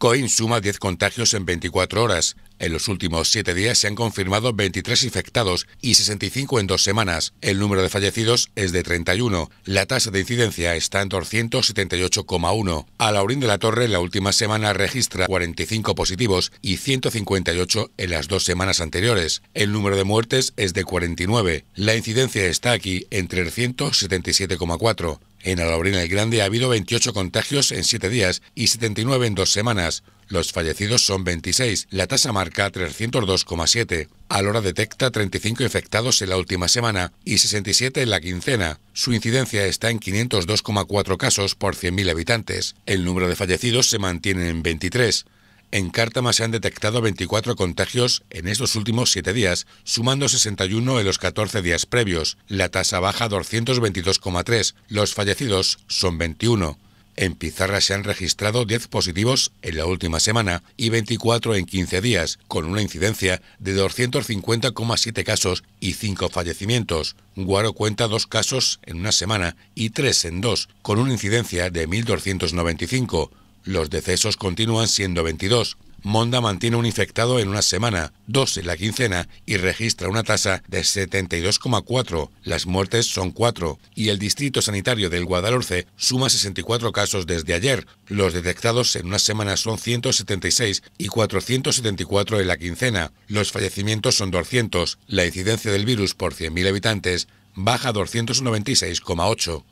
COIN suma 10 contagios en 24 horas. En los últimos 7 días se han confirmado 23 infectados y 65 en dos semanas. El número de fallecidos es de 31. La tasa de incidencia está en 278,1. A la orín de la Torre la última semana registra 45 positivos y 158 en las dos semanas anteriores. El número de muertes es de 49. La incidencia está aquí en 377,4. En Alborina el Grande ha habido 28 contagios en 7 días y 79 en 2 semanas. Los fallecidos son 26. La tasa marca 302,7. Alora detecta 35 infectados en la última semana y 67 en la quincena. Su incidencia está en 502,4 casos por 100.000 habitantes. El número de fallecidos se mantiene en 23. En Cártama se han detectado 24 contagios en estos últimos 7 días, sumando 61 en los 14 días previos. La tasa baja 222,3. Los fallecidos son 21. En Pizarra se han registrado 10 positivos en la última semana y 24 en 15 días, con una incidencia de 250,7 casos y 5 fallecimientos. Guaro cuenta dos casos en una semana y 3 en 2, con una incidencia de 1.295. Los decesos continúan siendo 22. Monda mantiene un infectado en una semana, dos en la quincena y registra una tasa de 72,4. Las muertes son cuatro y el distrito sanitario del Guadalhorce suma 64 casos desde ayer. Los detectados en una semana son 176 y 474 en la quincena. Los fallecimientos son 200. La incidencia del virus por 100.000 habitantes baja a 296,8.